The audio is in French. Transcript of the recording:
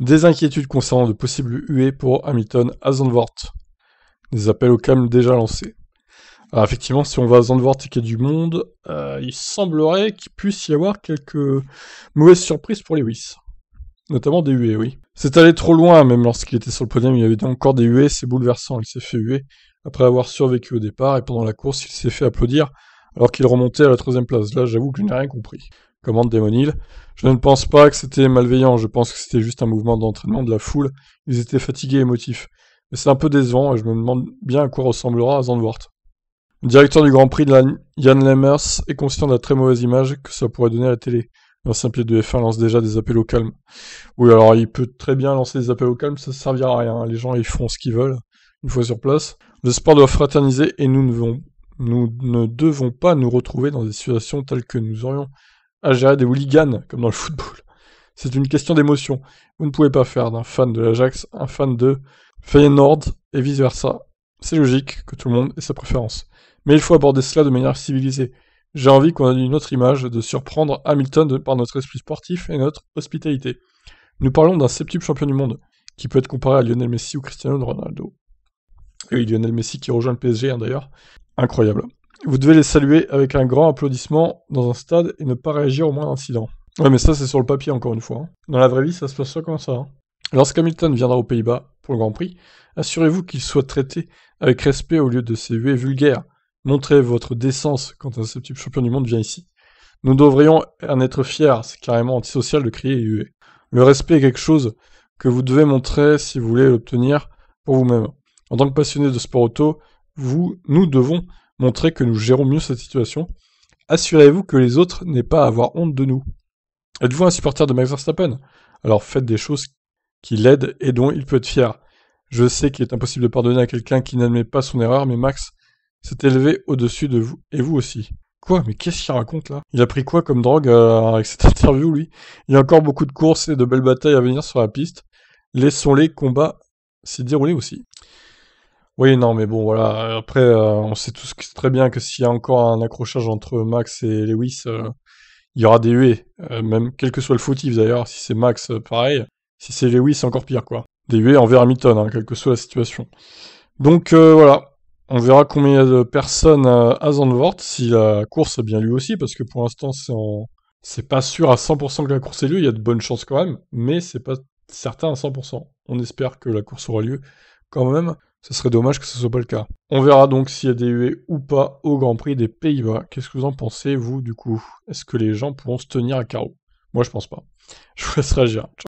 Des inquiétudes concernant de possibles huées pour Hamilton à Zandvoort. Des appels au calme déjà lancés. Alors effectivement, si on va à Zandvoort et qu'il y a du monde, euh, il semblerait qu'il puisse y avoir quelques mauvaises surprises pour Lewis. Notamment des huées, oui. C'est allé trop loin, même lorsqu'il était sur le podium, il y avait encore des huées, c'est bouleversant, il s'est fait huer après avoir survécu au départ, et pendant la course, il s'est fait applaudir alors qu'il remontait à la troisième place. Là, j'avoue que je n'ai rien compris commande démonile. Je ne pense pas que c'était malveillant, je pense que c'était juste un mouvement d'entraînement de la foule. Ils étaient fatigués et motifs. Mais c'est un peu décevant et je me demande bien à quoi ressemblera Zandvoort. Le directeur du Grand Prix, de la Yann Lemmers, est conscient de la très mauvaise image que ça pourrait donner à la télé. L'ancien pied de F1 lance déjà des appels au calme. Oui, alors il peut très bien lancer des appels au calme, ça ne servira à rien. Les gens, ils font ce qu'ils veulent, une fois sur place. Le sport doit fraterniser et nous nous ne devons pas nous retrouver dans des situations telles que nous aurions à gérer des hooligans, comme dans le football. C'est une question d'émotion. Vous ne pouvez pas faire d'un fan de l'Ajax un fan de Feyenoord et vice-versa. C'est logique que tout le monde ait sa préférence. Mais il faut aborder cela de manière civilisée. J'ai envie qu'on ait une autre image, de surprendre Hamilton par notre esprit sportif et notre hospitalité. Nous parlons d'un septuple champion du monde, qui peut être comparé à Lionel Messi ou Cristiano Ronaldo. Et oui, Lionel Messi qui rejoint le PSG hein, d'ailleurs. Incroyable. Vous devez les saluer avec un grand applaudissement dans un stade et ne pas réagir au moindre incident. Ouais, mais ça, c'est sur le papier, encore une fois. Hein. Dans la vraie vie, ça se passe pas comme ça. Hein. Lorsqu'Hamilton viendra aux Pays-Bas pour le Grand Prix, assurez-vous qu'il soit traité avec respect au lieu de ses huées vulgaires. Montrez votre décence quand un type champion du monde vient ici. Nous devrions en être fiers, c'est carrément antisocial de crier et huer. Le respect est quelque chose que vous devez montrer si vous voulez l'obtenir pour vous-même. En tant que passionné de sport auto, vous, nous devons Montrez que nous gérons mieux cette situation. Assurez-vous que les autres n'aient pas à avoir honte de nous. Êtes-vous un supporter de Max Verstappen Alors faites des choses qui l'aident et dont il peut être fier. Je sais qu'il est impossible de pardonner à quelqu'un qui n'admet pas son erreur, mais Max s'est élevé au-dessus de vous, et vous aussi. Quoi Mais qu'est-ce qu'il raconte là Il a pris quoi comme drogue euh, avec cette interview, lui Il y a encore beaucoup de courses et de belles batailles à venir sur la piste. Laissons les combats s'y dérouler aussi. Oui, non, mais bon, voilà. Après, euh, on sait tous très bien que s'il y a encore un accrochage entre Max et Lewis, euh, il y aura des huées. Euh, même quel que soit le fautif d'ailleurs, si c'est Max, pareil. Si c'est Lewis, c'est encore pire, quoi. Des huées envers Hamilton, hein, quelle que soit la situation. Donc voilà, on verra combien il y a de personnes à Zandvoort, si la course a bien lieu aussi, parce que pour l'instant, c'est c'est pas sûr à 100% que la course ait lieu, il y a de bonnes chances quand même, mais c'est pas certain à 100%. On espère que la course aura lieu quand même. Ce serait dommage que ce soit pas le cas. On verra donc s'il y a des UE ou pas au Grand Prix des Pays-Bas. Qu'est-ce que vous en pensez, vous, du coup Est-ce que les gens pourront se tenir à carreau Moi, je pense pas. Je vous laisse réagir. Ciao.